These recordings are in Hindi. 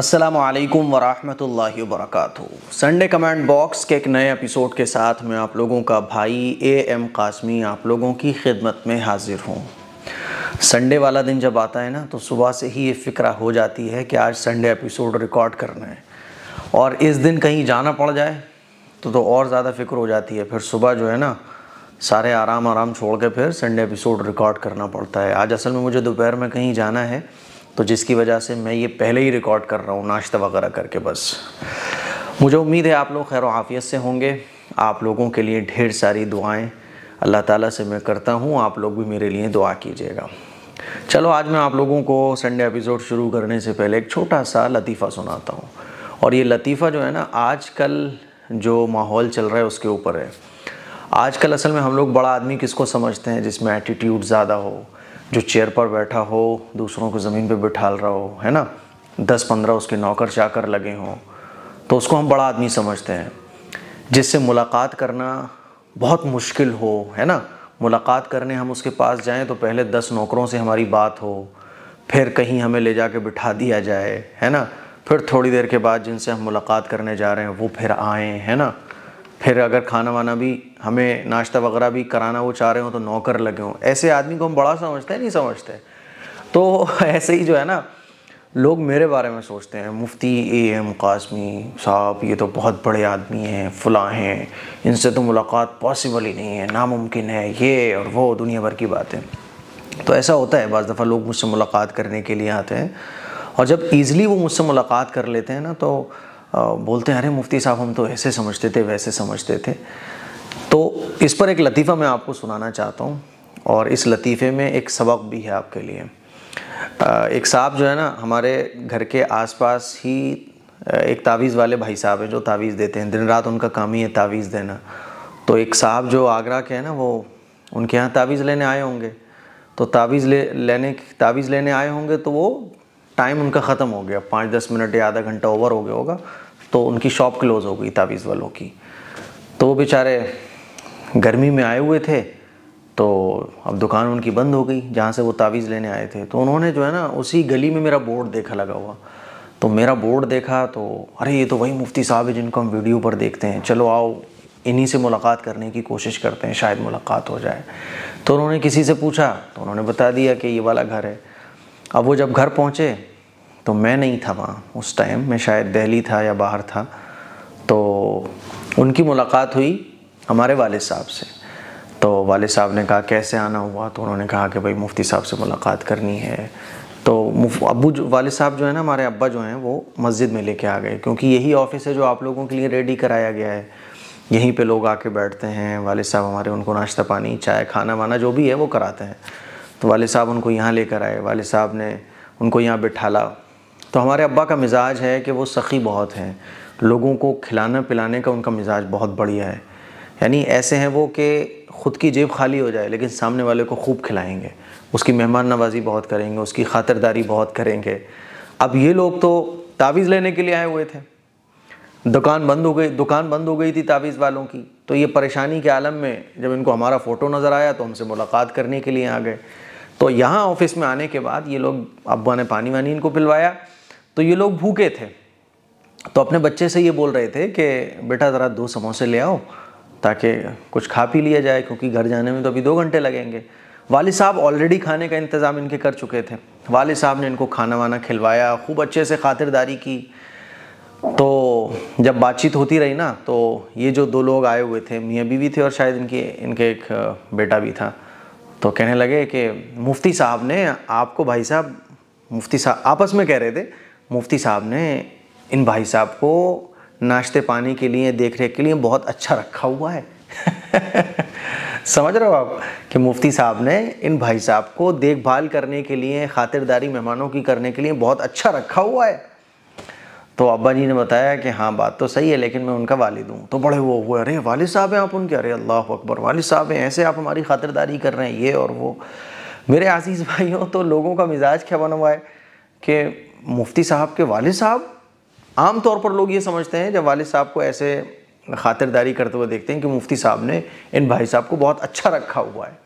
असलम वरहमल वर्क संडे कमेंट बॉक्स के एक नए एपिसोड के साथ मैं आप लोगों का भाई ए एम कासमी आप लोगों की खिदमत में हाजिर हूँ संडे वाला दिन जब आता है ना तो सुबह से ही ये फ़िक्र हो जाती है कि आज संडे एपिसोड रिकॉर्ड करना है और इस दिन कहीं जाना पड़ जाए तो तो और ज़्यादा फ़िक्र हो जाती है फिर सुबह जो है ना सारे आराम आराम छोड़ के फिर संडे एपिसोड रिकॉर्ड करना पड़ता है आज असल में मुझे दोपहर में कहीं जाना है तो जिसकी वजह से मैं ये पहले ही रिकॉर्ड कर रहा हूँ नाश्ता वगैरह करके बस मुझे उम्मीद है आप लोग खैर आफियत से होंगे आप लोगों के लिए ढेर सारी दुआएं अल्लाह ताला से मैं करता हूँ आप लोग भी मेरे लिए दुआ कीजिएगा चलो आज मैं आप लोगों को संडे एपिसोड शुरू करने से पहले एक छोटा सा लतीफ़ा सुनाता हूँ और ये लतीफ़ा जो है ना आजकल जो माहौल चल रहा है उसके ऊपर है आजकल असल में हम लोग बड़ा आदमी किसको समझते हैं जिसमें एटीट्यूड ज़्यादा हो जो चेयर पर बैठा हो दूसरों को ज़मीन पर बिठाल रहा हो है ना दस पंद्रह उसके नौकर चाकर लगे हों तो उसको हम बड़ा आदमी समझते हैं जिससे मुलाकात करना बहुत मुश्किल हो है ना मुलाकात करने हम उसके पास जाएं तो पहले दस नौकरों से हमारी बात हो फिर कहीं हमें ले जा कर बिठा दिया जाए है ना फिर थोड़ी देर के बाद जिनसे हम मुलाकात करने जा रहे हैं वो फिर आएँ है ना फिर अगर खाना वाना भी हमें नाश्ता वगैरह भी कराना वो चाह रहे हो तो नौकर लगे हों ऐसे आदमी को हम बड़ा समझते हैं नहीं समझते तो ऐसे ही जो है ना लोग मेरे बारे में सोचते हैं मुफ्ती ए एम कासमी साहब ये तो बहुत बड़े आदमी हैं फलाँ हैं इनसे तो मुलाकात पॉसिबल ही नहीं है नामुमकिन है ये और वो दुनिया भर की बातें तो ऐसा होता है बज़ दफ़ा लोग मुझसे मुलाकात करने के लिए आते हैं और जब ईज़िली वो मुझसे मुलाकात कर लेते हैं ना तो बोलते हैं अरे मुफ्ती साहब हम तो ऐसे समझते थे वैसे समझते थे तो इस पर एक लतीफ़ा मैं आपको सुनाना चाहता हूँ और इस लतीफ़े में एक सबक भी है आपके लिए एक साहब जो है ना हमारे घर के आसपास ही एक तावीज़ वाले भाई साहब हैं जो तावीज़ देते हैं दिन रात उनका काम ही है तावीज़ देना तो एक साहब जो आगरा के हैं ना वो उनके यहाँ तावीज़ लेने आए होंगे तो तावीज़ ले लेने तावीज़ लेने आए होंगे तो वो टाइम उनका ख़त्म हो गया पाँच दस मिनट या आधा घंटा ओवर हो गया होगा तो उनकी शॉप क्लोज़ हो गई तावीज़ वालों की तो वो बेचारे गर्मी में आए हुए थे तो अब दुकान उनकी बंद हो गई जहाँ से वो तावीज़ लेने आए थे तो उन्होंने जो है ना उसी गली में मेरा बोर्ड देखा लगा हुआ तो मेरा बोर्ड देखा तो अरे ये तो वही मुफ्ती साहब है जिनको हम वीडियो पर देखते हैं चलो आओ इन्हीं से मुलाकात करने की कोशिश करते हैं शायद मुलाकात हो जाए तो उन्होंने किसी से पूछा तो उन्होंने बता दिया कि ये वाला घर है अब वो जब घर पहुँचे तो मैं नहीं था वहाँ उस टाइम मैं शायद दहली था या बाहर था तो उनकी मुलाकात हुई हमारे वाले साहब से तो वाले साहब ने कहा कैसे आना हुआ तो उन्होंने कहा कि भाई मुफ्ती साहब से मुलाकात करनी है तो अबू जो वाले साहब जो है ना हमारे अब्बा जो हैं वो मस्जिद में लेके आ गए क्योंकि यही ऑफिस है जो आप लोगों के लिए रेडी कराया गया है यहीं पे लोग आके बैठते हैं वाले साहब हमारे उनको नाश्ता पानी चाय खाना वाना जो भी है वो कराते हैं तो वाले साहब उनको यहाँ लेकर आए वाले साहब ने उनको यहाँ बिठाला तो हमारे अब्बा का मिजाज है कि वो सखी बहुत हैं लोगों को खिलाना पिलाने का उनका मिजाज बहुत बढ़िया है यानी ऐसे हैं वो कि ख़ुद की जेब खाली हो जाए लेकिन सामने वाले को खूब खिलाएंगे उसकी मेहमान नवाजी बहुत करेंगे उसकी खातरदारी बहुत करेंगे अब ये लोग तो तावीज़ लेने के लिए आए हुए थे दुकान बंद हो गई दुकान बंद हो गई थी तावीज़ वालों की तो ये परेशानी के आलम में जब इनको हमारा फ़ोटो नज़र आया तो हमसे मुलाकात करने के लिए आ गए तो यहाँ ऑफिस में आने के बाद ये लोग अब्बा ने पानी वानी इनको पिलवाया तो ये लोग भूखे थे तो अपने बच्चे से ये बोल रहे थे कि बेटा ज़रा दो समोसे ले आओ ताकि कुछ खा पी लिया जाए क्योंकि घर जाने में तो अभी दो घंटे लगेंगे वालि साहब ऑलरेडी खाने का इंतज़ाम इनके कर चुके थे वालिद साहब ने इनको खाना वाना खिलवाया खूब अच्छे से खातिरदारी की तो जब बातचीत होती रही ना तो ये जो दो लोग आए हुए थे मियाँ बीवी थे और शायद इनके इनके एक बेटा भी था तो कहने लगे कि मुफ्ती साहब ने आपको भाई साहब मुफ्ती साहब आपस में कह रहे थे मुफ्ती साहब ने इन भाई साहब को नाश्ते पानी के लिए देख रेख के लिए बहुत अच्छा रखा हुआ है समझ रहे हो आप कि मुफ्ती साहब ने इन भाई साहब को देखभाल करने के लिए खातिरदारी मेहमानों की करने के लिए बहुत अच्छा रखा हुआ है तो अब्बा जी ने बताया कि हाँ बात तो सही है लेकिन मैं उनका वालिद हूँ तो बड़े वो हुए अरे वालिद साहब हैं आप उनके अरे अल्लाह अकबर वालिद साहब हैं ऐसे आप हमारी खातिरदारी कर रहे हैं ये और वो मेरे आजीज़ भाइयों तो लोगों का मिजाज क्या बना हुआ है कि मुफ्ती साहब के वालिद साहब आम तौर पर लोग ये समझते हैं जब वालिद साहब को ऐसे खातिरदारी करते हुए देखते हैं कि मुफ्ती साहब ने इन भाई साहब को बहुत अच्छा रखा हुआ है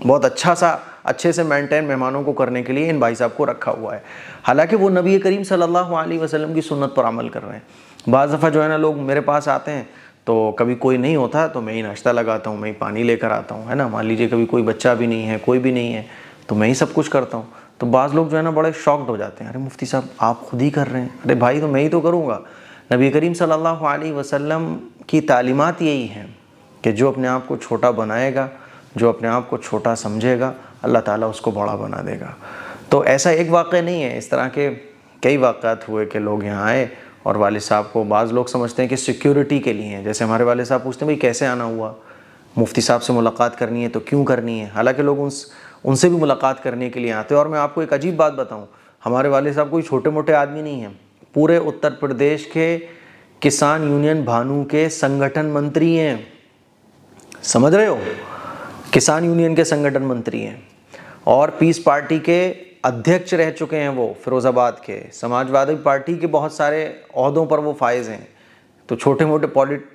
बहुत अच्छा सा अच्छे से मेंटेन मेहमानों को करने के लिए इन भाई साहब को रखा हुआ है हालांकि वो नबी करीम सल्लल्लाहु अलैहि वसल्लम की सुन्नत पर अमल कर रहे हैं बज़ दफ़ा जो है ना लोग मेरे पास आते हैं तो कभी कोई नहीं होता तो मैं ही नाश्ता लगाता हूँ मैं ही पानी लेकर आता हूँ है ना मान लीजिए कभी कोई बच्चा भी नहीं है कोई भी नहीं है तो मैं ही सब कुछ करता हूँ तो बाज़ लोग जो है ना बड़े शॉक्ड हो जाते हैं अरे मुफ्ती साहब आप खुद ही कर रहे हैं अरे भाई तो मैं ही तो करूँगा नबी करीम सल्लल्लाहु अलैहि वसल्लम की तालीमात यही हैं कि जो अपने आप को छोटा बनाएगा जो अपने आप को छोटा समझेगा अल्लाह ताला उसको बड़ा बना देगा तो ऐसा एक वाक़ नहीं है इस तरह के कई वाक़ात हुए कि लोग यहाँ आए और वाले साहब को बाज़ लोग समझते हैं कि सिक्योरिटी के लिए हैं जैसे हमारे वाले साहब पूछते हैं भाई कैसे आना हुआ मुफ्ती साहब से मुलाकात करनी है तो क्यों करनी है हालांकि लोग उन उनसे भी मुलाकात करने के लिए आते हैं और मैं आपको एक अजीब बात बताऊं हमारे वाले साहब कोई छोटे मोटे आदमी नहीं हैं पूरे उत्तर प्रदेश के किसान यूनियन भानु के संगठन मंत्री हैं समझ रहे हो किसान यूनियन के संगठन मंत्री हैं और पीस पार्टी के अध्यक्ष रह चुके हैं वो फिरोज़ाबाद के समाजवादी पार्टी के बहुत सारे अहदों पर वो फायज हैं तो छोटे मोटे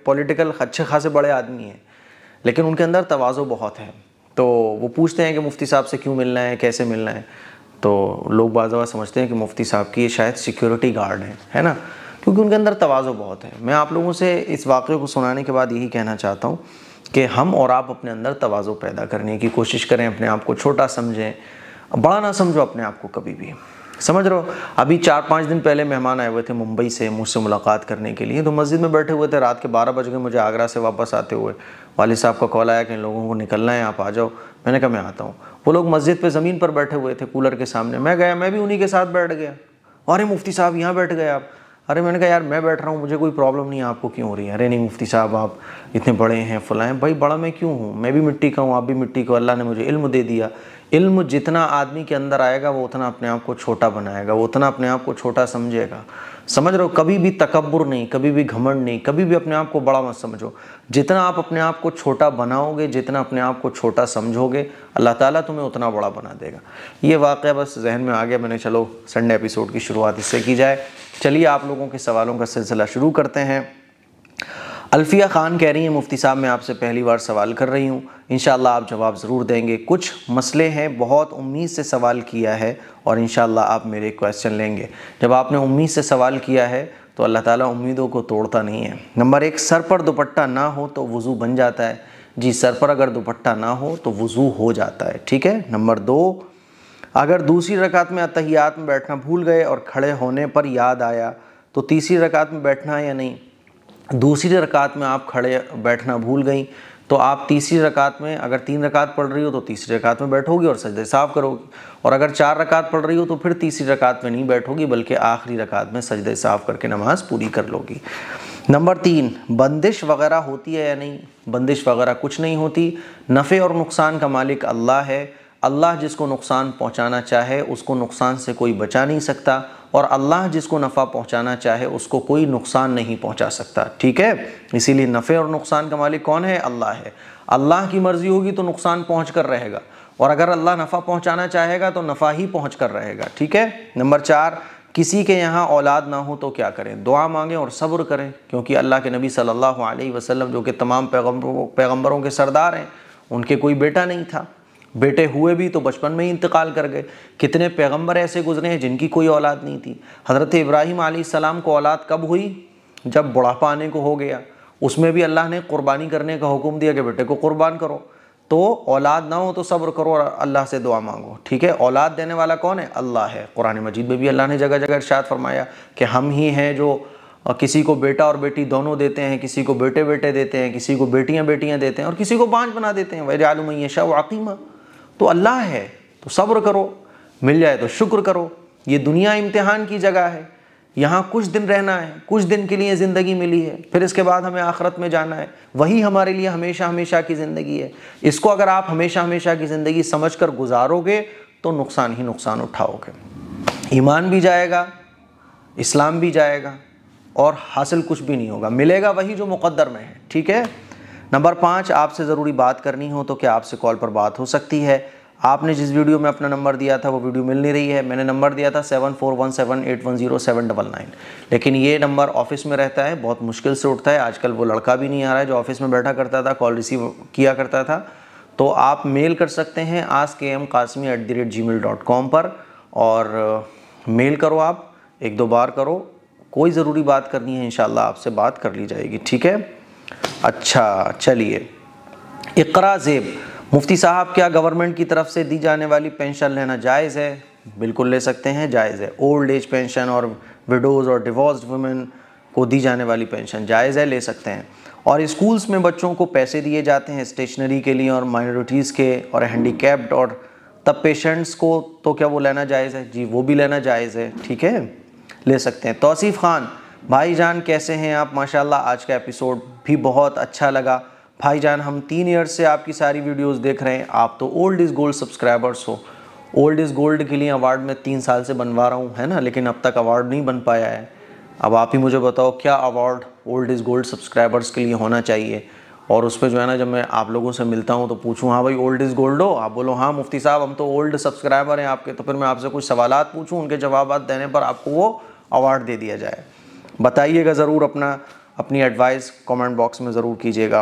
पॉलिटिकल अच्छे खासे बड़े आदमी हैं लेकिन उनके अंदर तोज़ो बहुत है तो वो पूछते हैं कि मुफ्ती साहब से क्यों मिलना है कैसे मिलना है तो लोग बाज़ समझते हैं कि मुफ्ती साहब की ये शायद सिक्योरिटी गार्ड हैं है ना क्योंकि उनके अंदर तोज़ो बहुत है मैं आप लोगों से इस वाक़े को सुनाने के बाद यही कहना चाहता हूँ कि हम और आप अपने अंदर तोज़ो पैदा करने की कोशिश करें अपने आप को छोटा समझें बड़ा ना समझो अपने आप को कभी भी समझ रहे हो अभी चार पाँच दिन पहले मेहमान आए हुए थे मुंबई से मुझसे मुलाकात करने के लिए तो मस्जिद में बैठे हुए थे रात के बारह बज गए मुझे आगरा से वापस आते हुए वाले साहब का कॉल आया कि लोगों को निकलना है आप आ जाओ मैंने कहा मैं आता हूँ वो लोग मस्जिद पर ज़मीन पर बैठे हुए थे कूलर के सामने मैं गया मैं भी उन्हीं के साथ बैठ गया अरे मुफ्ती साहब यहाँ बैठ गए आप अरे मैंने कहा यार मैं बैठ रहा हूँ मुझे कोई प्रॉब्लम नहीं है आपको क्यों हो रही है अरे नहीं मुफ्ती साहब आप इतने बड़े हैं फुलाएँ भाई बड़ा मैं क्यों हूँ मैं भी मिट्टी का हूँ आप भी मिट्टी को अल्लाह ने मुझे इल्म दे दिया इल्म जितना आदमी के अंदर आएगा वो उतना अपने आप को छोटा बनाएगा वो उतना अपने आप को छोटा समझेगा समझ रहे हो कभी भी तकबर नहीं कभी भी घमंड नहीं कभी भी अपने आप को बड़ा मत समझो जितना आप अपने आप को छोटा बनाओगे जितना अपने आप को छोटा समझोगे अल्लाह ताला तुम्हें उतना बड़ा बना देगा ये वाक़ बस जहन में आ गया मैंने चलो संडे एपिसोड की शुरुआत इससे की जाए चलिए आप लोगों के सवालों का सिलसिला शुरू करते हैं अल्फिया ख़ान कह रही हैं मुफ्ती साहब मैं आपसे पहली बार सवाल कर रही हूँ इन आप जवाब ज़रूर देंगे कुछ मसले हैं बहुत उम्मीद से सवाल किया है और इन आप मेरे क्वेश्चन लेंगे जब आपने उम्मीद से सवाल किया है तो अल्लाह ताला उम्मीदों को तोड़ता नहीं है नंबर एक सर पर दुपट्टा ना हो तो वज़ू बन जाता है जी सर पर अगर दुपट्टा ना हो तो वज़ू हो जाता है ठीक है नंबर दो अगर दूसरी रकात में अतहियात में बैठना भूल गए और खड़े होने पर याद आया तो तीसरी रकात में बैठना है या नहीं दूसरी रकात में आप खड़े बैठना भूल गई तो आप तीसरी रकात में अगर तीन रकात पढ़ रही हो तो तीसरी रकात में बैठोगी और सजदे साफ़ करोगी और अगर चार रकात पढ़ रही हो तो फिर तीसरी रकात में नहीं बैठोगी बल्कि आखिरी रकात में सजदे साफ़ करके नमाज़ पूरी कर लोगी नंबर तीन बंदिश वगैरह होती है या नहीं बंदिश वगैरह कुछ नहीं होती नफ़े और नुकसान का मालिक अल्लाह है अल्लाह जिसको नुकसान पहुंचाना चाहे उसको नुकसान से कोई बचा नहीं सकता और अल्लाह जिसको नफ़ा पहुंचाना चाहे उसको कोई नुकसान नहीं पहुंचा सकता ठीक है इसीलिए नफ़े और नुकसान का मालिक कौन है अल्लाह है अल्लाह की मर्ज़ी होगी तो नुकसान पहुँच कर रहेगा और अगर अल्लाह नफ़ा पहुँचाना चाहेगा तो नफ़ा ही पहुँच कर रहेगा ठीक है नंबर चार किसी के यहाँ औलाद ना हो तो क्या करें दुआ मांगें और सब्र करें क्योंकि अल्लाह के नबी सल्लल्लाहु अलैहि वसल्लम जो कि तमाम पैगंबरों पैगम्बरों के सरदार हैं उनके कोई बेटा नहीं था बेटे हुए भी तो बचपन में ही इंतकाल कर गए कितने पैगंबर ऐसे गुजरे हैं जिनकी कोई औलाद नहीं थी हज़रत इब्राहिम सलाम को औलाद कब हुई जब बुढ़ापा आने को हो गया उसमें भी अल्लाह ने कुर्बानी करने का हुक्म दिया कि बेटे को कुर्बान करो तो औलाद ना हो तो सब्र करो और अल्लाह से दुआ मांगो ठीक है औलाद देने वाला कौन है अल्लाह है कुरान मजीद में भी अल्लाह ने जगह जगह इर्शाद फरमाया कि हम ही हैं जो किसी को बेटा और बेटी दोनों देते हैं किसी को बेटे बेटे देते हैं किसी को बेटियां बेटियां देते हैं और किसी को बांझ बना देते हैं वह आलमयशा वाकीमा तो अल्लाह है तो सब्र करो मिल जाए तो शुक्र करो ये दुनिया इम्तिहान की जगह है यहाँ कुछ दिन रहना है कुछ दिन के लिए ज़िंदगी मिली है फिर इसके बाद हमें आखरत में जाना है वही हमारे लिए हमेशा हमेशा की ज़िंदगी है इसको अगर आप हमेशा हमेशा की ज़िंदगी समझ कर गुजारोगे तो नुकसान ही नुकसान उठाओगे ईमान भी जाएगा इस्लाम भी जाएगा और हासिल कुछ भी नहीं होगा मिलेगा वही जो मुकद्दर में है ठीक है नंबर पाँच आपसे ज़रूरी बात करनी हो तो क्या आपसे कॉल पर बात हो सकती है आपने जिस वीडियो में अपना नंबर दिया था वो वीडियो मिल नहीं रही है मैंने नंबर दिया था seven four one seven eight one zero seven double nine लेकिन ये नंबर ऑफिस में रहता है बहुत मुश्किल से उठता है आजकल वो लड़का भी नहीं आ रहा है जो ऑफिस में बैठा करता था कॉल रिसीव किया करता था तो आप मेल कर सकते हैं आज के M Qasmi at the rate Gmail dot com पर और मेल करो आप एक दो बार करो कोई ज़रूरी बात करनी है इन आपसे बात कर ली जाएगी ठीक है अच्छा चलिए इकरा जेब मुफ्ती साहब क्या गवर्नमेंट की तरफ से दी जाने वाली पेंशन लेना जायज़ है बिल्कुल ले सकते हैं जायज़ है ओल्ड एज पेंशन और विडोज़ और डिवोर्स वुमेन को दी जाने वाली पेंशन जायज़ है ले सकते हैं और स्कूल्स में बच्चों को पैसे दिए जाते हैं स्टेशनरी के लिए और माइनॉरिटीज़ के और हैंडीकेप्ड और तब पेशेंट्स को तो क्या वो लेना जायज़ है जी वो भी लेना जायज़ है ठीक है ले सकते हैं तोसीफ़ खान भाई जान कैसे हैं आप माशाल्लाह आज का एपिसोड भी बहुत अच्छा लगा भाईजान हम तीन ईयर्स से आपकी सारी वीडियोस देख रहे हैं आप तो ओल्ड इज़ गोल्ड सब्सक्राइबर्स हो ओल्ड इज़ गोल्ड के लिए अवार्ड मैं तीन साल से बनवा रहा हूँ है ना लेकिन अब तक अवार्ड नहीं बन पाया है अब आप ही मुझे बताओ क्या award old is gold subscribers के लिए होना चाहिए और उस पर जो है ना जब मैं आप लोगों से मिलता हूँ तो पूछूँ हाँ भाई ओल्ड इज़ गोल्ड हो आप बोलो हाँ मुफ्ती साहब हम तो ओल्ड सब्सक्राइबर हैं आपके तो फिर मैं आपसे कुछ सवाल पूछूँ उनके जवाब देने पर आपको वो अवार्ड दे दिया जाए बताइएगा ज़रूर अपना अपनी एडवाइस कमेंट बॉक्स में ज़रूर कीजिएगा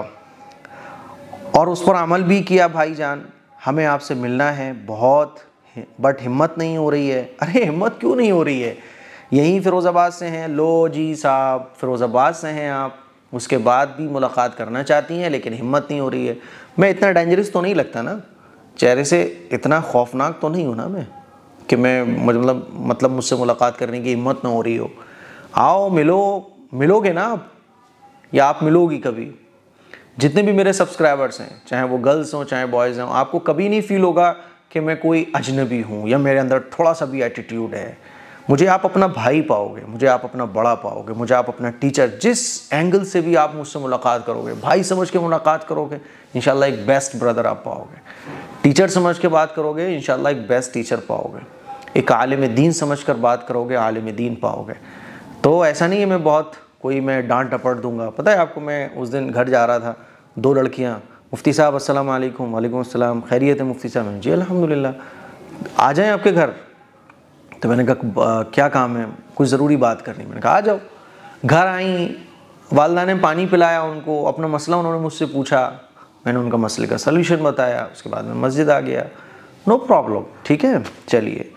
और उस पर अमल भी किया भाईजान हमें आपसे मिलना है बहुत बट हिम्मत नहीं हो रही है अरे हिम्मत क्यों नहीं हो रही है यहीं फ़िरोज़ाबाद से हैं लो जी साहब फ़िरोज़ाबाद से हैं आप उसके बाद भी मुलाकात करना चाहती हैं लेकिन हिम्मत नहीं हो रही है मैं इतना डेंजरस तो नहीं लगता ना चेहरे से इतना खौफनाक तो नहीं हूँ ना मैं कि मैं मतलब मतलब मुझसे मुलाकात करने की हिम्मत ना हो रही हो आओ मिलो मिलोगे ना आप या आप मिलोगी कभी जितने भी मेरे सब्सक्राइबर्स हैं चाहे वो गर्ल्स हों चाहे बॉयज़ हों आपको कभी नहीं फील होगा कि मैं कोई अजनबी हूँ या मेरे अंदर थोड़ा सा भी एटीट्यूड है मुझे आप अपना भाई पाओगे मुझे आप अपना बड़ा पाओगे मुझे आप अपना टीचर जिस एंगल से भी आप मुझसे मुलाकात करोगे भाई समझ के मुलाकात करोगे इन एक बेस्ट ब्रदर आप पाओगे टीचर समझ के बात करोगे इन एक बेस्ट टीचर पाओगे एक आलिम दीन समझ कर बात करोगे आलिम दीन पाओगे तो ऐसा नहीं है मैं बहुत कोई मैं डांट टपट दूंगा पता है आपको मैं उस दिन घर जा रहा था दो लड़कियाँ मुफ्ती साहब अस्सलाम वालेकुम वालेकुम अस्सलाम खैरियत है मुफ्ती साहब जी अल्हम्दुलिल्लाह आ जाएं आपके घर तो मैंने कहा क्या काम है कुछ ज़रूरी बात करनी मैंने कहा आ जाओ घर आई वालदा ने पानी पिलाया उनको अपना मसला उन्होंने मुझसे पूछा मैंने उनका मसले का सोल्यूशन बताया उसके बाद में मस्जिद आ गया नो प्रॉब्लम ठीक है चलिए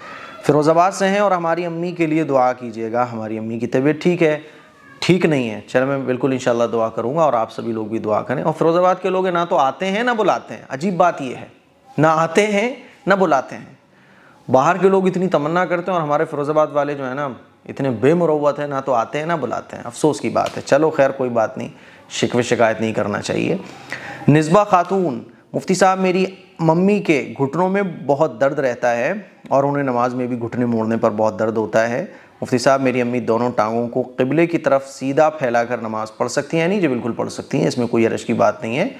फिरोज़ाबाद से हैं और हमारी अम्मी के लिए दुआ कीजिएगा हमारी अम्मी की तबीयत ठीक है ठीक नहीं है चलो मैं बिल्कुल इंशाल्लाह दुआ करूँगा और आप सभी लोग भी दुआ करें और फिरोज़ाबाद के लोग ना तो आते हैं ना बुलाते हैं अजीब बात यह है ना आते हैं ना बुलाते हैं बाहर के लोग इतनी तमन्ना करते हैं और हमारे फिरोज़ाबाद वाले जो है ना इतने बेमरवत हैं ना तो आते हैं ना बुलाते हैं अफसोस की बात है चलो खैर कोई बात नहीं शिकवे शिकायत नहीं करना चाहिए नस्बा खातून मुफ्ती साहब मेरी मम्मी के घुटनों में बहुत दर्द रहता है और उन्हें नमाज में भी घुटने मोड़ने पर बहुत दर्द होता है मुफ्ती साहब मेरी अम्मी दोनों टांगों को किबले की तरफ सीधा फैलाकर नमाज़ पढ़ सकती हैं यानी जी बिल्कुल पढ़ सकती हैं इसमें कोई अरज की बात नहीं है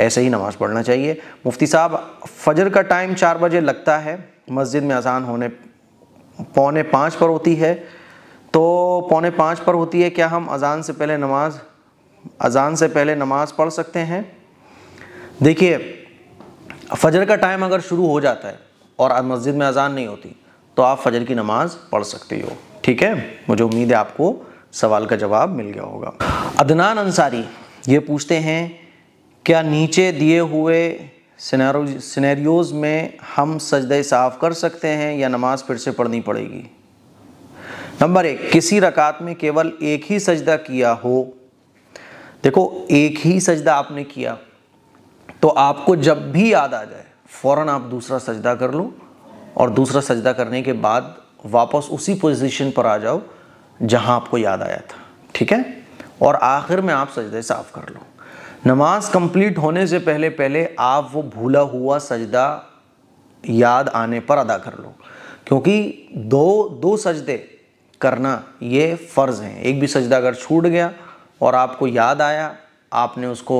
ऐसे ही नमाज़ पढ़ना चाहिए मुफ्ती साहब फजर का टाइम चार बजे लगता है मस्जिद में अजान होने पौने पाँच पर होती है तो पौने पाँच पर होती है क्या हम अजान से पहले नमाज अजान से पहले नमाज़ पढ़ सकते हैं देखिए फजर का टाइम अगर शुरू हो जाता है और मस्जिद में अजान नहीं होती तो आप फजर की नमाज़ पढ़ सकते हो ठीक है मुझे उम्मीद है आपको सवाल का जवाब मिल गया होगा अदनान अंसारी ये पूछते हैं क्या नीचे दिए हुए सिनेरियोज में हम सजद साफ कर सकते हैं या नमाज फिर से पढ़नी पड़ेगी नंबर एक किसी रकात में केवल एक ही सजदा किया हो देखो एक ही सजदा आपने किया तो आपको जब भी याद आ जाए फौरन आप दूसरा सजदा कर लो और दूसरा सजदा करने के बाद वापस उसी पोजीशन पर आ जाओ जहां आपको याद आया था ठीक है और आखिर में आप सजदे साफ कर लो नमाज कंप्लीट होने से पहले पहले आप वो भूला हुआ सजदा याद आने पर अदा कर लो क्योंकि दो दो सजदे करना ये फ़र्ज़ हैं एक भी सजदा अगर छूट गया और आपको याद आया आपने उसको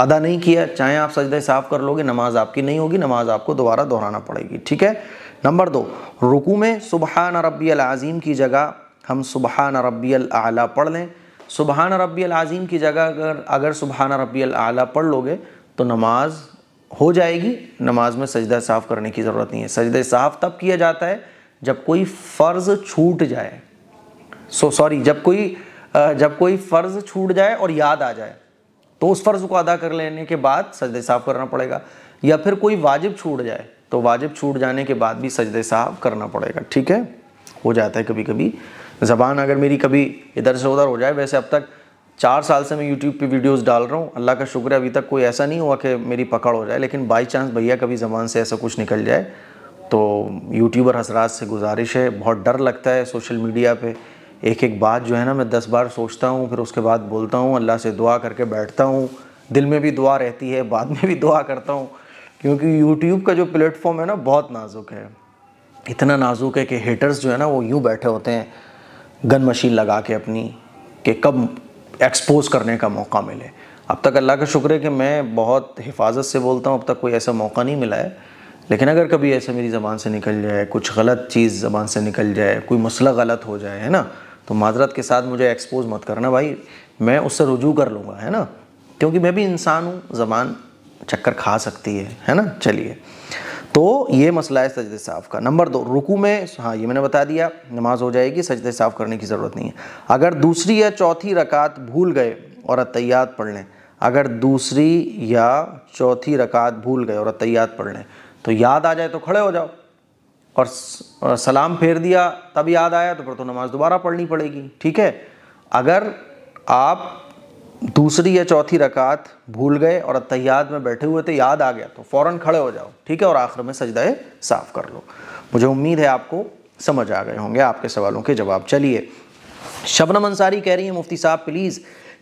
अदा नहीं किया चाहे आप सजदे साफ़ कर लोगे नमाज आपकी नहीं होगी नमाज आपको दोबारा दोहराना पड़ेगी ठीक है नंबर दो रुकू में सुबहान रबी अज़ीम की जगह हम सुबहान रबी आला पढ़ लें सुबहान रबी आज़ीम की जगह अगर अगर सुबहान रबी आला पढ़ लोगे तो नमाज हो जाएगी नमाज में सजदा साफ़ करने की ज़रूरत नहीं है सजद साफ़ तब किया जाता है जब कोई फ़र्ज़ छूट जाए सो so, सॉरी जब कोई जब कोई फ़र्ज़ छूट जाए और याद आ जाए तो उस फ़र्ज़ को अदा कर लेने के बाद सजद साफ़ करना पड़ेगा या फिर कोई वाजिब छूट जाए तो वाजिब छूट जाने के बाद भी सजदे साहब करना पड़ेगा ठीक है हो जाता है कभी कभी ज़बान अगर मेरी कभी इधर से उधर हो जाए वैसे अब तक चार साल से मैं यूट्यूब पे वीडियोस डाल रहा हूँ अल्लाह का शुक्र है अभी तक कोई ऐसा नहीं हुआ कि मेरी पकड़ हो जाए लेकिन बाई चांस भैया कभी ज़बान से ऐसा कुछ निकल जाए तो यूट्यूबर हसरात से गुजारिश है बहुत डर लगता है सोशल मीडिया पर एक एक बात जो है ना मैं दस बार सोचता हूँ फिर उसके बाद बोलता हूँ अल्लाह से दुआ करके बैठता हूँ दिल में भी दुआ रहती है बाद में भी दुआ करता हूँ क्योंकि यूट्यूब का जो प्लेटफॉर्म है ना बहुत नाजुक है इतना नाजुक है कि हेटर्स जो है ना वो यूँ बैठे होते हैं गन मशीन लगा के अपनी कि कब एक्सपोज करने का मौका मिले अब तक अल्लाह का शुक्र है कि मैं बहुत हिफाजत से बोलता हूँ अब तक कोई ऐसा मौका नहीं मिला है लेकिन अगर कभी ऐसे मेरी ज़बान से निकल जाए कुछ गलत चीज़ ज़बान से निकल जाए कोई मसला गलत हो जाए है ना तो माजरत के साथ मुझे एक्सपोज मत करना भाई मैं उससे रुजू कर लूँगा है ना क्योंकि मैं भी इंसान हूँ ज़बान चक्कर खा सकती है है ना चलिए तो ये मसला है सजद साफ़ का नंबर दो रुकू में हाँ ये मैंने बता दिया नमाज हो जाएगी सजद साफ़ करने की ज़रूरत नहीं है अगर दूसरी या चौथी रकात भूल गए और अतैयात पढ़ लें अगर दूसरी या चौथी रकात भूल गए और अतैयात पढ़ लें तो याद आ जाए तो खड़े हो जाओ और सलाम फेर दिया तब याद आया तो फिर तो नमाज़ दोबारा पढ़नी पड़ेगी ठीक है अगर आप दूसरी या चौथी रकात भूल गए और अतहयात में बैठे हुए थे याद आ गया तो फ़ौर खड़े हो जाओ ठीक है और आखिर में सजदाए साफ़ कर लो मुझे उम्मीद है आपको समझ आ गए होंगे आपके सवालों के जवाब चलिए शबनम अंसारी कह रही है मुफ्ती साहब प्लीज़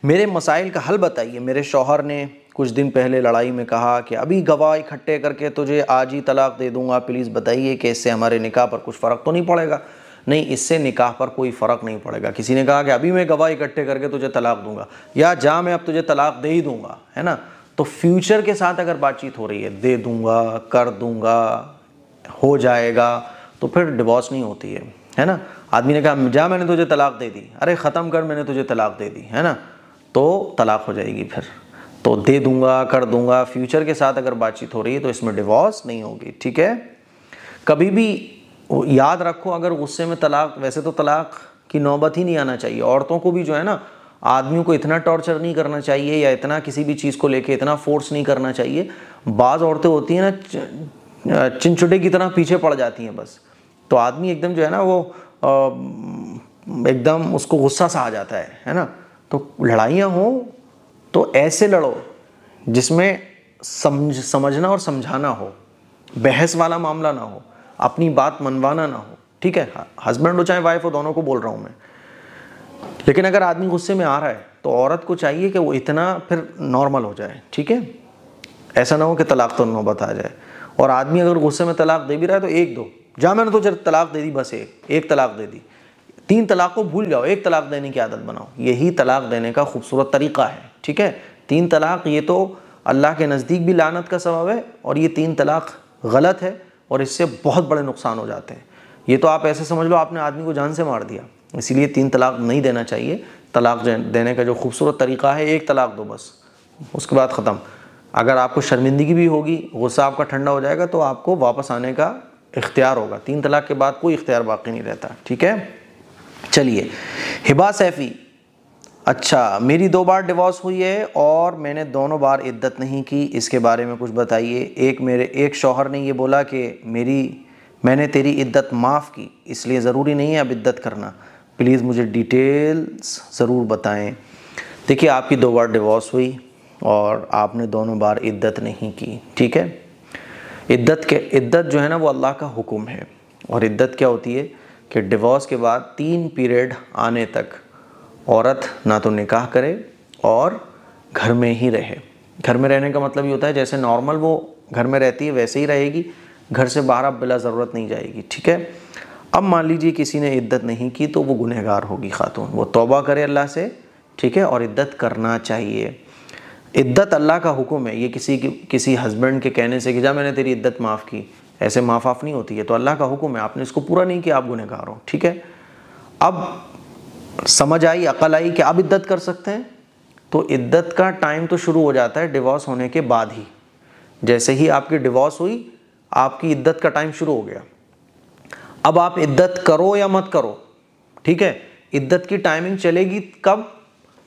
मेरे मसाइल का हल बताइए मेरे शौहर ने कुछ दिन पहले लड़ाई में कहा कि अभी गवाह इकट्ठे करके तुझे आज ही तलाक दे दूंगा प्लीज़ बताइए कि इससे हमारे निकाह पर कुछ फ़र्क तो नहीं पड़ेगा नहीं इससे निकाह पर कोई फ़र्क नहीं पड़ेगा किसी ने कहा कि अभी मैं गवाह इकट्ठे करके तुझे तलाक दूंगा या जा मैं अब तुझे तलाक दे ही दूंगा है ना तो फ्यूचर के साथ अगर बातचीत हो रही है दे दूंगा कर दूंगा हो जाएगा तो फिर डिवॉर्स नहीं होती है है ना आदमी ने कहा जा मैंने तुझे तलाक दे दी अरे ख़त्म कर मैंने तुझे तलाक दे दी है ना तो तलाक हो जाएगी फिर तो दे दूंगा कर दूंगा फ्यूचर के साथ अगर बातचीत हो रही है तो इसमें डिवॉर्स नहीं होगी ठीक है कभी भी याद रखो अगर गुस्से में तलाक वैसे तो तलाक की नौबत ही नहीं आना चाहिए औरतों को भी जो है ना आदमियों को इतना टॉर्चर नहीं करना चाहिए या इतना किसी भी चीज़ को लेके इतना फोर्स नहीं करना चाहिए बाज़ औरतें होती हैं ना चिंचुटे की तरह पीछे पड़ जाती हैं बस तो आदमी एकदम जो है ना वो एकदम उसको गुस्सा सा आ जाता है है ना तो लड़ाइयाँ हों तो ऐसे लड़ो जिसमें समझ समझना और समझाना हो बहस वाला मामला ना हो अपनी बात मनवाना ना हो ठीक है हस्बैंड हो चाहे वाइफ हो दोनों को बोल रहा हूँ मैं लेकिन अगर आदमी गुस्से में आ रहा है तो औरत को चाहिए कि वो इतना फिर नॉर्मल हो जाए ठीक है ऐसा ना हो कि तलाक तो नौबत आ जाए और आदमी अगर गुस्से में तलाक दे भी रहा है तो एक दो जहाँ मैंने तो जब तलाक दे दी बस एक एक तलाक दे दी तीन तलाक को भूल जाओ एक तलाक देने की आदत बनाओ यही तलाक देने का खूबसूरत तरीका है ठीक है तीन तलाक ये तो अल्लाह के नज़दीक भी लानत का सबब है और ये तीन तलाक गलत है और इससे बहुत बड़े नुकसान हो जाते हैं ये तो आप ऐसे समझ लो आपने आदमी को जान से मार दिया इसीलिए तीन तलाक नहीं देना चाहिए तलाक देने का जो खूबसूरत तरीका है एक तलाक दो बस उसके बाद ख़त्म अगर आपको शर्मिंदगी भी होगी गुस्सा आपका ठंडा हो जाएगा तो आपको वापस आने का इख्तियार होगा तीन तलाक के बाद कोई इख्तियार बाकी नहीं रहता ठीक है चलिए हिबा सैफ़ी अच्छा मेरी दो बार डिवोर्स हुई है और मैंने दोनों बार इद्दत नहीं की इसके बारे में कुछ बताइए एक मेरे एक शौहर ने ये बोला कि मेरी मैंने तेरी इद्दत माफ़ की इसलिए ज़रूरी नहीं है अब इद्दत करना प्लीज़ मुझे डिटेल्स ज़रूर बताएं देखिए आपकी दो बार डिवोर्स हुई और आपने दोनों बार इद्दत नहीं की ठीक है इद्दत के इद्दत जो है ना वो अल्लाह का हुक्म है और इद्दत क्या होती है कि डिवोर्स के बाद तीन पीरियड आने तक औरत ना तो निकाह करे और घर में ही रहे घर में रहने का मतलब ये होता है जैसे नॉर्मल वो घर में रहती है वैसे ही रहेगी घर से बाहर अब बिला ज़रूरत नहीं जाएगी ठीक है अब मान लीजिए किसी ने इद्दत नहीं की तो वो गुनहगार होगी खातून वो तोबा करे अल्लाह से ठीक है और इद्दत करना चाहिए इद्दत अल्लाह का हुक्म है ये किसी किसी हस्बैंड के कहने से कि जा मैंने तेरी इद्दत माफ़ की ऐसे माफ़ आफ नहीं होती है तो अल्लाह का हुक्म है आपने इसको पूरा नहीं किया आप गुनहगार हो ठीक है अब समझ आई अकल आई कि अब इद्दत कर सकते हैं तो इद्दत का टाइम तो शुरू हो जाता है डिवोर्स होने के बाद ही जैसे ही आपकी डिवोर्स हुई आपकी इद्दत का टाइम शुरू हो गया अब आप इद्दत करो या मत करो ठीक है इद्दत की टाइमिंग चलेगी कब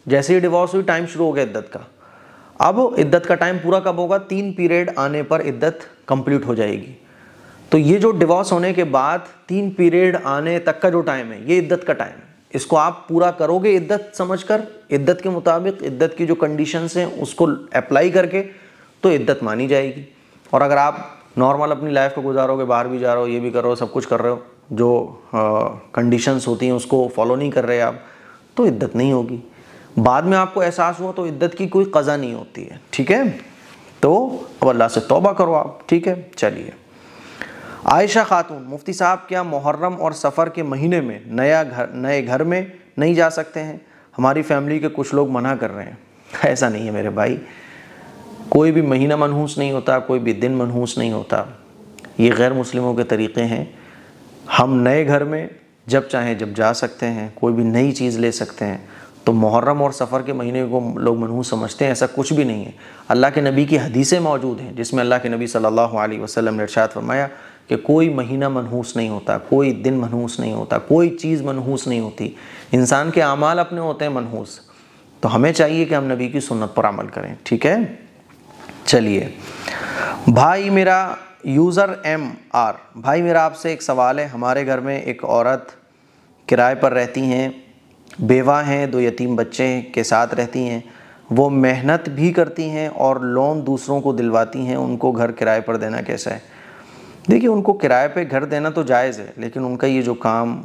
जैसे ही डिवोर्स हुई टाइम शुरू हो गया इद्दत का अब इद्दत का टाइम पूरा कब होगा तीन पीरियड आने पर इद्दत कंप्लीट हो जाएगी तो ये जो डिवोर्स होने के बाद तीन पीरियड आने तक का जो टाइम है ये इद्दत का टाइम इसको आप पूरा करोगे इद्दत समझकर इद्दत के मुताबिक इद्दत की जो कंडीशंस हैं उसको अप्लाई करके तो इद्दत मानी जाएगी और अगर आप नॉर्मल अपनी लाइफ को गुजारोगे बाहर भी जा रहे हो ये भी कर रहे हो सब कुछ कर रहे हो जो कंडीशंस होती हैं उसको फॉलो नहीं कर रहे आप तो इद्दत नहीं होगी बाद में आपको एहसास हुआ तो इद्दत की कोई कज़ा नहीं होती है ठीक है तो अब अल्लाह से तौबा करो आप ठीक है चलिए आयशा खातून मुफ्ती साहब क्या मुहर्रम और सफ़र के महीने में नया घर नए घर में नहीं जा सकते हैं हमारी फैमिली के कुछ लोग मना कर रहे हैं ऐसा नहीं है मेरे भाई कोई भी महीना मनहूस नहीं होता कोई भी दिन मनहूस नहीं होता ये गैर मुस्लिमों के तरीक़े हैं हम नए घर में जब चाहें जब जा सकते हैं कोई भी नई चीज़ ले सकते हैं तो मुहर्रम और सफ़र के महीने को लोग मनहूस समझते हैं ऐसा कुछ भी नहीं है अल्लाह के नबी की हदीसें मौजूद हैं जिसमें अल्लाह के नबी सल्लल्लाहु अलैहि वसल्लम ने इरशाद फरमाया कि कोई महीना मनहूस नहीं होता कोई दिन मनहूस नहीं होता कोई चीज़ मनहूस नहीं होती इंसान के अमाल अपने होते हैं मनहूस तो हमें चाहिए कि हम नबी की सुन्नत पर अमल करें ठीक है चलिए भाई मेरा यूज़र एम आर भाई मेरा आपसे एक सवाल है हमारे घर में एक औरत किराए पर रहती हैं बेवा हैं दो यतीम बच्चे के साथ रहती हैं वो मेहनत भी करती हैं और लोन दूसरों को दिलवाती हैं उनको घर किराए पर देना कैसा है देखिए उनको किराए पे घर देना तो जायज़ है लेकिन उनका ये जो काम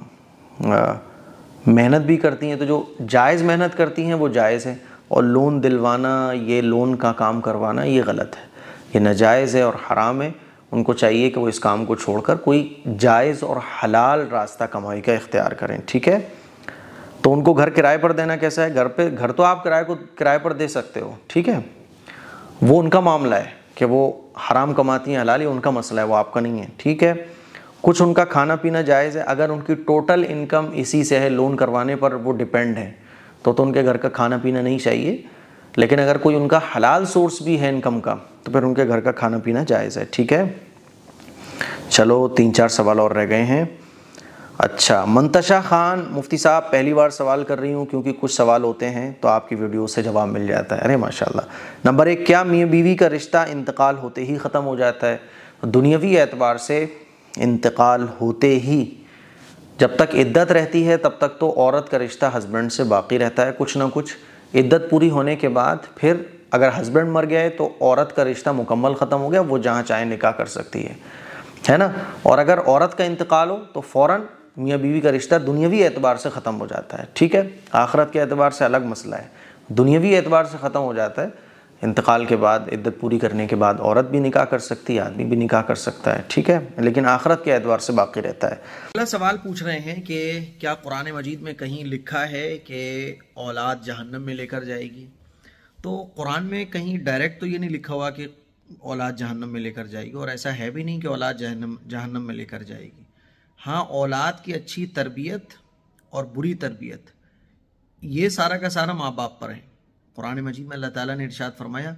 मेहनत भी करती हैं तो जो जायज़ मेहनत करती हैं वो जायज़ है और लोन दिलवाना ये लोन का काम करवाना ये गलत है ये नाजायज़ है और हराम है उनको चाहिए कि वो इस काम को छोड़कर कोई जायज़ और हलाल रास्ता कमाई का इख्तियार करें ठीक है तो उनको घर किराए पर देना कैसा है घर पे घर तो आप किराए को किराए पर दे सकते हो ठीक है वो उनका मामला है कि वो हराम कमाती हैं हलाल उनका मसला है वो आपका नहीं है ठीक है कुछ उनका खाना पीना जायज़ है अगर उनकी टोटल इनकम इसी से है लोन करवाने पर वो डिपेंड है तो तो उनके घर का खाना पीना नहीं चाहिए लेकिन अगर कोई उनका हलाल सोर्स भी है इनकम का तो फिर उनके घर का खाना पीना जायज़ है ठीक है चलो तीन चार सवाल और रह गए हैं अच्छा मंतशा खान मुफ्ती साहब पहली बार सवाल कर रही हूँ क्योंकि कुछ सवाल होते हैं तो आपकी वीडियो से जवाब मिल जाता है अरे माशाल्लाह नंबर एक क्या मियाँ बीवी का रिश्ता इंतकाल होते ही ख़त्म हो जाता है दुनियावी एतबार से इंतकाल होते ही जब तक इद्दत रहती है तब तक तो औरत का रिश्ता हस्बैंड से बाकी रहता है कुछ ना कुछ इद्दत पूरी होने के बाद फिर अगर हस्बैंड मर गए तो औरत का रिश्ता मुकम्मल ख़त्म हो गया वो जहाँ चाहे निकाह कर सकती है है ना और अगर औरत का इंतकाल हो तो फ़ौर मियाँ बीवी का रिश्ता दुनियावी एतबार से ख़त्म हो जाता है ठीक है आखरत के एतबार से अलग मसला है दुनियावी एतबार से ख़त्म हो जाता है इंतकाल के बाद इद्दत पूरी करने के बाद औरत भी निकाह कर सकती है आदमी भी निकाह कर सकता है ठीक है लेकिन आखरत के एतबार से बाकी रहता है अगला सवाल पूछ रहे हैं कि क्या कुरान मजीद में कहीं लिखा है कि औलाद जहन्नम में लेकर जाएगी तो कुरान में कहीं डायरेक्ट तो ये नहीं लिखा हुआ कि औलाद जहन्नम में लेकर जाएगी और ऐसा है भी नहीं कि औलाद जहन्नम जहन्नम में लेकर जाएगी हाँ औलाद की अच्छी तरबियत और बुरी तरबियत ये सारा का सारा माँ बाप पर है कुरान मजीद में अल्लाह ताला ने इरशाद फरमाया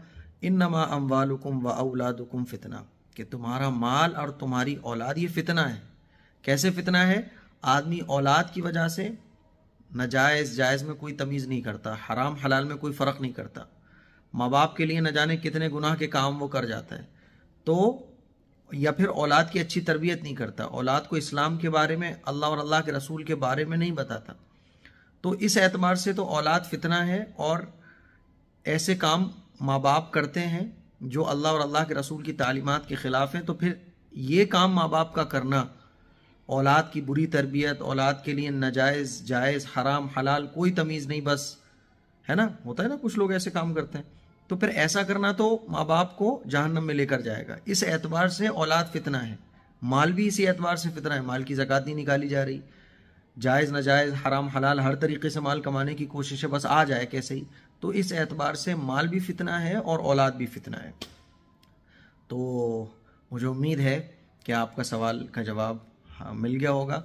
इन नमा अमवालकुम व औलादुकुम फितना कि तुम्हारा माल और तुम्हारी औलाद ये फितना है कैसे फितना है आदमी औलाद की वजह से नजायज़ जायज़ में कोई तमीज़ नहीं करता हराम हलाल में कोई फ़र्क नहीं करता माँ बाप के लिए न जाने कितने गुनाह के काम वो कर जाता है तो या फिर औलाद की अच्छी तरबियत नहीं करता औलाद को इस्लाम के बारे में अल्लाह और अल्लाह के रसूल के बारे में नहीं बताता तो इस एतबार से तो औलाद फितना है और ऐसे काम माँ बाप करते हैं जो अल्लाह और अल्लाह के रसूल की तालीमत के ख़िलाफ़ हैं तो फिर ये काम माँ बाप का करना औलाद की बुरी तरबियत औलाद के लिए नाजायज़ जायज़ हराम हलाल कोई तमीज़ नहीं बस है ना होता है ना कुछ लोग ऐसे काम करते हैं तो फिर ऐसा करना तो माँ बाप को जहन्नम में लेकर जाएगा इस एतबार से औलाद फितना है माल भी इसी एतबार से फितना है माल की ज़क़़त नहीं निकाली जा रही जायज़ नाजायज़ हराम हलाल हर तरीके से माल कमाने की कोशिश है बस आ जाए कैसे ही तो इस एतबार से माल भी फितना है और औलाद भी फितना है तो मुझे उम्मीद है कि आपका सवाल का जवाब हाँ, मिल गया होगा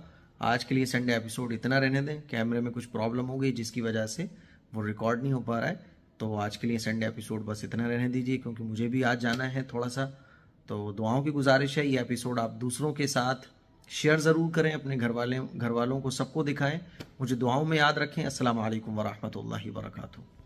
आज के लिए संडे एपिसोड इतना रहने दें कैमरे में कुछ प्रॉब्लम हो गई जिसकी वजह से वो रिकॉर्ड नहीं हो पा रहा है तो आज के लिए संडे एपिसोड बस इतना रहने दीजिए क्योंकि मुझे भी आज जाना है थोड़ा सा तो दुआओं की गुजारिश है ये एपिसोड आप दूसरों के साथ शेयर ज़रूर करें अपने घर वाले घर वालों को सबको दिखाएं मुझे दुआओं में याद रखें असल वरहमल वरकू